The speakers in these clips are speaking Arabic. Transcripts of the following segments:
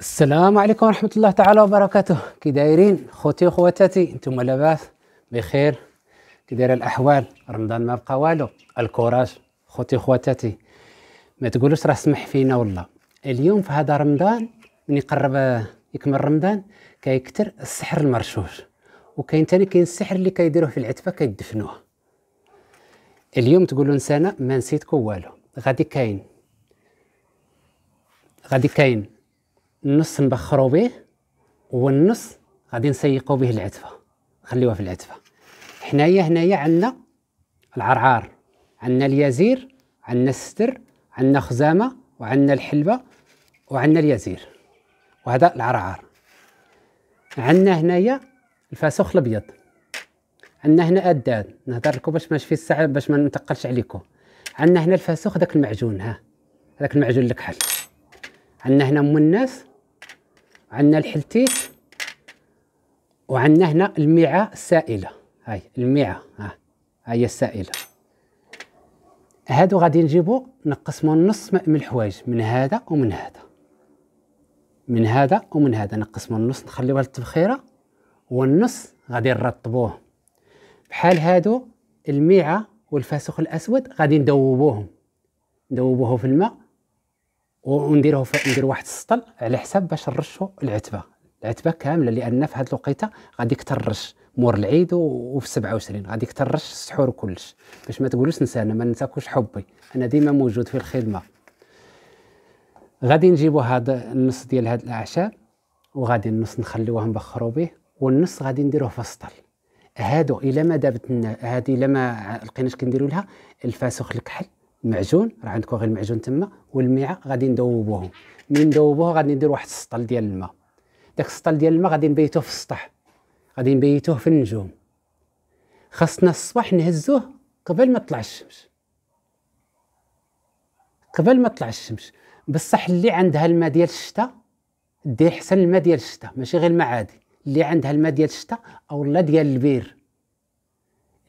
السلام عليكم ورحمة الله تعالى وبركاته كي دايرين خوتي وخواتاتي انتم لاباس بخير كي داير الأحوال رمضان ما بقى والو الكوراج خوتي وخواتاتي ما تقولوش راه سمح فينا والله اليوم في هذا رمضان من يقرب يكمل رمضان كيكثر السحر المرشوش وكاين ثاني كاين السحر اللي كيديروه في العتبه كيدفنوه اليوم تقولوا نسانا ما نسيتكم والو غادي كاين غادي كاين نص نبخرو به والنص غادي نسيقو به العتبه خليوها في العتبه حنايا هنايا عندنا العرعار عندنا اليازير عندنا الستر عندنا خزامه وعندنا الحلبه وعندنا اليازير وهذا العرعر عندنا هنايا الفاسوخ الابيض عندنا هنا اداد نهضر لكم باش ماشي في الساعه باش ما نتقلش عليكم عندنا هنا الفاسوخ داك المعجون ها هذاك المعجون الكحل عندنا هنا ام الناس عندنا الحلتيت وعندنا هنا الميعه السائله هاي الميعه ها هي السائله هادو غادي نجيبو نقسمو نص من الحوايج من هذا ومن هذا من هذا ومن هذا نقسمو النص نخليوها للتبخيره والنص غادي نرطبوه بحال هادو الميعه والفاسخ الاسود غادي ندوبوهم ندوبوه في الماء ونديروه ندير واحد السطل على حساب باش نرشوا العتبه العتبه كامله لان في هاد الوقيته غادي كثر الرش مور العيد وفي 27 غادي كترش الرش السحور وكلش باش ما تقولوش نسانا ما ننساكوش حبي انا ديما موجود في الخدمه غادي نجيبو هاد النص ديال هاد الاعشاب وغادي النص نخليوه نبخرو به والنص غادي نديروه في السطل هادو الا ما دابت هادي الا ما لقيناش كنديروا لها الفاسخ الكحل المعجون راه عندكم غير المعجون تما والميعه غادي ندوبوهم من ندوبوه غادي ندير واحد السطل ديال الماء داك السطل ديال الماء غادي نبيتوه في السطح غادي نبيتوه في النجوم خاصنا الصباح نهزوه قبل ما تطلع الشمس قبل ما تطلع الشمس بصح اللي عندها الماء ديال الشتاء دير حسن الماء ديال الشتاء ماشي غير الماء عادي اللي عندها الماء ديال الشتاء او لا ديال البير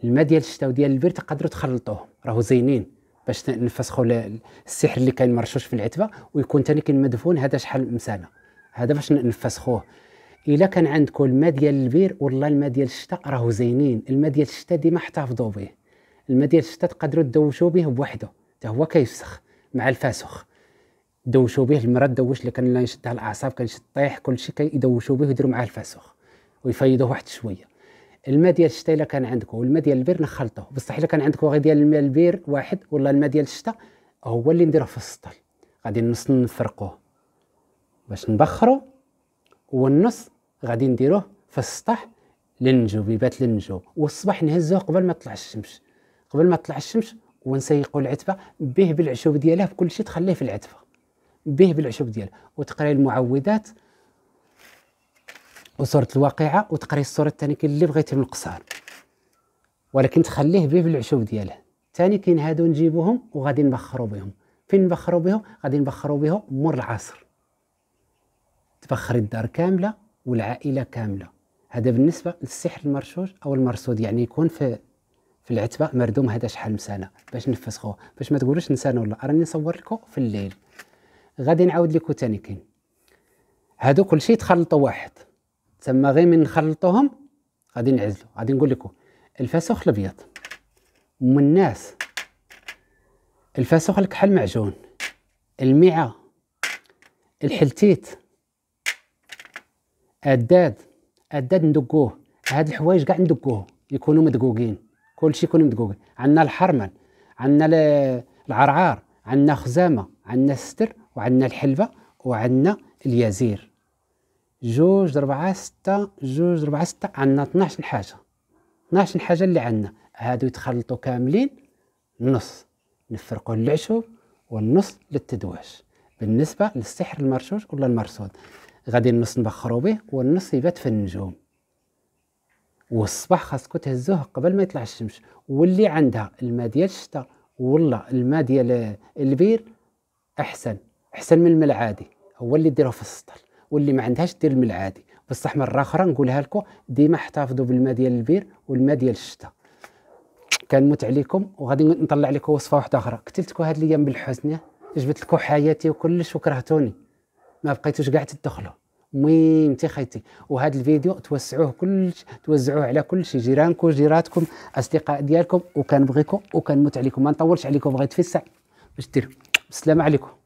الماء ديال الشتاء وديال البير تقدروا تخلطوهم راهو زينين باش نفسخوا السحر اللي كان مرشوش في العتبه ويكون ثاني كاين مدفون هذا شحال مسانه هذا باش نفسخوه الا كان عندكم الماء ديال البير والله الماء ديال الشتاء راهو زينين الماء ديال الشتاء ديما احتفظوا به الماء ديال الشتاء تقدروا تدوشوا به بوحده حتى هو كيفسخ مع الفاسخ دوشوا به المرض دوش اللي كان يشدها الاعصاب كان يشد طيح كل شيء يدوشوا به ويديروا معاه الفاسخ ويفيضوه واحد شويه الماء ديال الشتاء الا كان عندك والماء ديال البير نخلطوه بصح الا كان عندك غير ديال الماء البير واحد ولا الماء ديال الشتاء هو اللي نديروه في السطل غادي النص نفرقوه باش نبخرو والنص غادي نديروه في السطح للنجو بيبات للنجو والصباح نهزوه قبل ما تطلع الشمس قبل ما تطلع الشمس ونسيقوا العتبه به بالعشوب ديالها بكل شيء تخليه في العتبه به بالعشب ديالها وتقري المعوذات وسوره الواقعه وتقري السوره الثانيه كاين اللي بغيتي من القصار ولكن تخليه به بالعشب ديالها ثاني كاين هادو نجيبوهم وغادي نبخروا بهم فين نبخروا بهم غادي نبخروا بهم مور العصر تبخري الدار كامله والعائله كامله هذا بالنسبه للسحر المرشوش او المرصود يعني يكون في في العتبه مردوم هذا شحال من سنه باش نفسخوه باش ما تقولوش نسانه ولا راني نصور لكم في الليل غادي نعاود لكم ثاني كاين هادو كلشي تخلطوا واحد تما غير من نخلطوهم غادي نعزلوا غادي نقول لكم الفاسوخ الابيض ام الناس الفاسوخ الكحل معجون الميعة الحلتيت الداد الداد ندقوه هاد الحوايج كاع ندقوه يكونوا مدقوقين كلشي يكون مدقوق عندنا الحرمل عندنا العرعار عندنا خزامه عندنا الستر وعندنا الحلبة وعندنا اليزير جوج ربعة ستة جوج ربعة ستة عندنا 12 حاجة 12 حاجة اللي عندنا هادو يتخلطوا كاملين نص نفرقوا للعشب والنص للتدواش بالنسبة للسحر المرشوش ولا المرصود غادي النص نبخرو به والنص يبات في النجوم والصباح خاصكو تهزوه قبل ما يطلع الشمس واللي عندها الماء ديال الشتاء ولا الماء ديال البير احسن احسن من الماء العادي هو اللي ديروه في السطل واللي ما عندهاش دير الماء العادي بصح مره اخرى نقولها لكم ديما احتفظوا بالماء ديال البير والماء ديال الشتاء كنموت عليكم وغادي نطلع لكم وصفه واحده اخرى قتلتكم لكم هاد الايام بالحزن جبت لكم حياتي وكلش وكرهتوني ما بقيتوش كاع تدخلوا المهم خيتي وهذا الفيديو توسعوه كلش توزعوه على كل شي جيرانكم جيراتكم اصدقاء ديالكم وكنبغيكم وكنموت عليكم ما نطولش عليكم بغيت في الساعه باش ديروا السلام عليكم